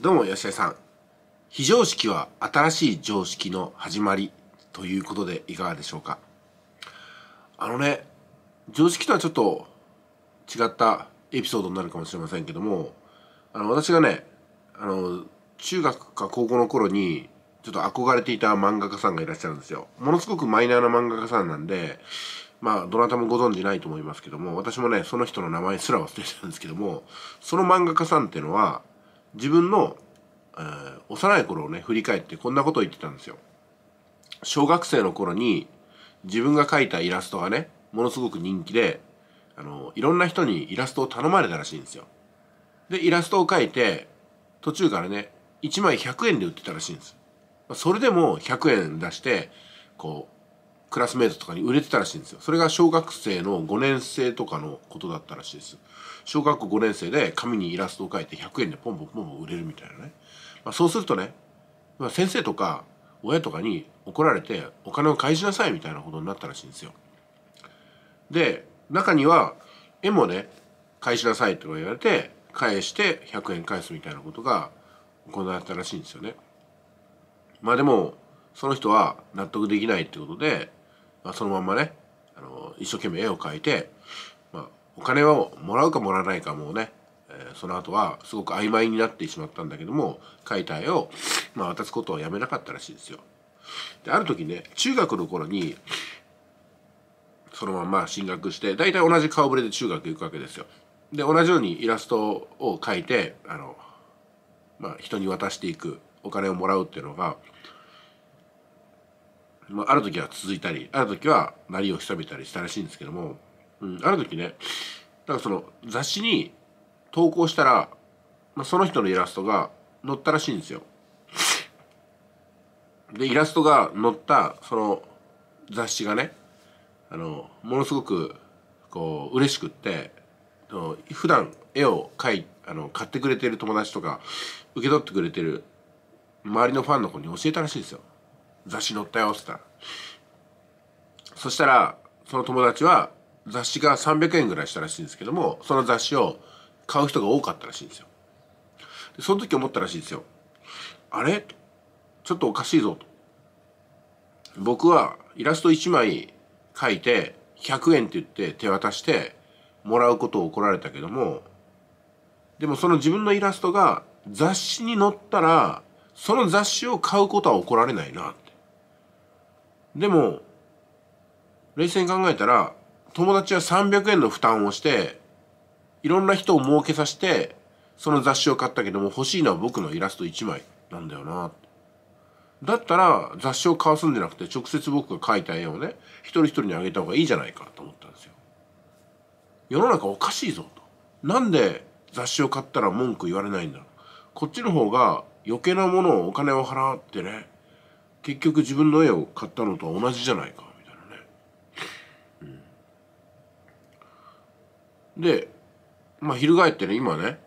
どうも吉江さん非常識は新しい常識の始まりということでいかがでしょうかあのね常識とはちょっと違ったエピソードになるかもしれませんけどもあの私がねあの中学か高校の頃にちょっと憧れていた漫画家さんがいらっしゃるんですよものすごくマイナーな漫画家さんなんでまあ、どなたもご存知ないと思いますけども、私もね、その人の名前すら忘れてたんですけども、その漫画家さんっていうのは、自分の、えー、幼い頃をね振り返ってこんなことを言ってたんですよ。小学生の頃に自分が描いたイラストがねものすごく人気であのいろんな人にイラストを頼まれたらしいんですよ。でイラストを描いて途中からね1枚100円で売ってたらしいんです。それでも100円出してこうクラスメートとかに売れてたらしいんですよそれが小学生の5年生とかのことだったらしいです小学校5年生で紙にイラストを描いて100円でポンポンポンポン売れるみたいなね、まあ、そうするとね、まあ、先生とか親とかに怒られてお金を返しなさいみたいなことになったらしいんですよで中には絵もね返しなさいとか言われて返して100円返すみたいなことが行われたらしいんですよねまあでもその人は納得できないってことでまあ、そのまんまねあの一生懸命絵を描いて、まあ、お金をもらうかもらわないかもね、えー、その後はすごく曖昧になってしまったんだけども描いた絵を、まあ、渡すことをやめなかったらしいですよ。である時ね中学の頃にそのまま進学して大体同じ顔ぶれで中学行くわけですよ。で同じようにイラストを描いてあの、まあ、人に渡していくお金をもらうっていうのがまあ、ある時は続いたりある時はなりを潜めたりしたらしいんですけども、うん、ある時ねだからその雑誌に投稿したら、まあ、その人のイラストが載ったらしいんですよ。でイラストが載ったその雑誌がねあのものすごくこう嬉しくって普段絵を描いあの買ってくれてる友達とか受け取ってくれてる周りのファンの子に教えたらしいんですよ。雑誌載ったよ」っつったらそしたらその友達は雑誌が300円ぐらいしたらしいんですけどもその雑誌を買う人が多かったらしいんですよでその時思ったらしいんですよあれちょっとおかしいぞと僕はイラスト1枚描いて100円って言って手渡してもらうことを怒られたけどもでもその自分のイラストが雑誌に載ったらその雑誌を買うことは怒られないなってでも冷静に考えたら友達は300円の負担をしていろんな人を儲けさせてその雑誌を買ったけども欲しいのは僕のイラスト1枚なんだよなだったら雑誌を買わすんじゃなくて直接僕が描いた絵をね一人一人にあげた方がいいじゃないかと思ったんですよ。世の中おかしいぞと。なんで雑誌を買ったら文句言われないんだろう。こっちの方が余計なものをお金を払ってね結局自分の絵を買ったのとは同じじゃないかみたいなね、うん、でまあ翻ってね今ね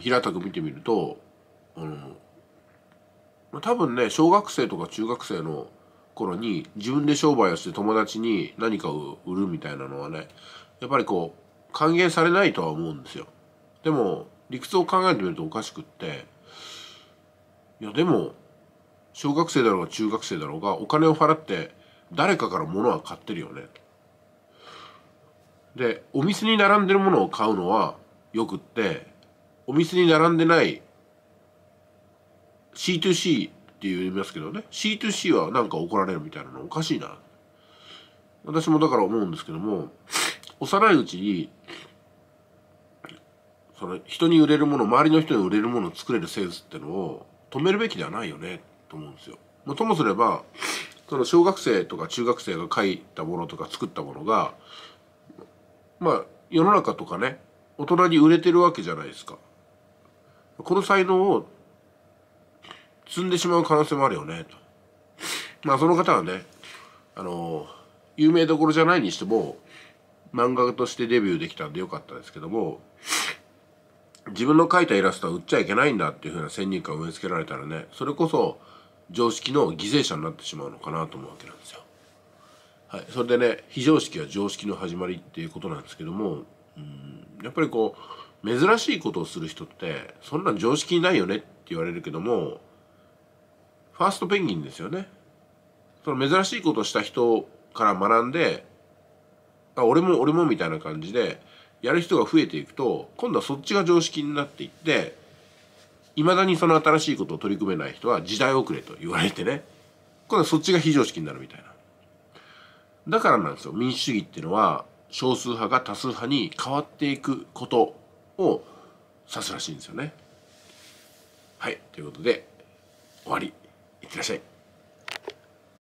平たく見てみるとまあ、多分ね小学生とか中学生の頃に自分で商売をして友達に何かを売るみたいなのはねやっぱりこう還元されないとは思うんですよでも理屈を考えてみるとおかしくっていやでも小学生だろうが中学生だろうがお金を払って誰かから物は買ってるよねでお店に並んでるものを買うのはよくってお店に並んでない C2C って言いますけどね C2C はなんか怒られるみたいなのおかしいな私もだから思うんですけども幼いうちにその人に売れるもの周りの人に売れるものを作れるセンスってのを止めるべきではないよねと思うんですよ。まあ、ともすればその小学生とか中学生が書いたものとか作ったものがまあ世の中とかね大人に売れてるわけじゃないですか。この才能を積んでしまう可能性もあるよねと。まあその方はねあの有名どころじゃないにしても漫画家としてデビューできたんでよかったですけども自分の描いたイラストは売っちゃいけないんだっていうふうな先入観を植え付けられたらねそれこそ常識の犠牲者になってしまうのかなと思うわけなんですよ。はい、それでね非常識は常識の始まりっていうことなんですけどもうんやっぱりこう珍しいことをする人ってそんなん常識ないよねって言われるけどもファーストペンギンですよね。その珍しいことをした人から学んであ俺も俺もみたいな感じでやる人が増えていくと今度はそっちが常識になっていっていまだにその新しいことを取り組めない人は時代遅れと言われてね今度はそっちが非常識になるみたいなだからなんですよ民主主義っていうのは少数派が多数派に変わっていくことを指すらしいんですよねはいということで終わりいってらっしゃい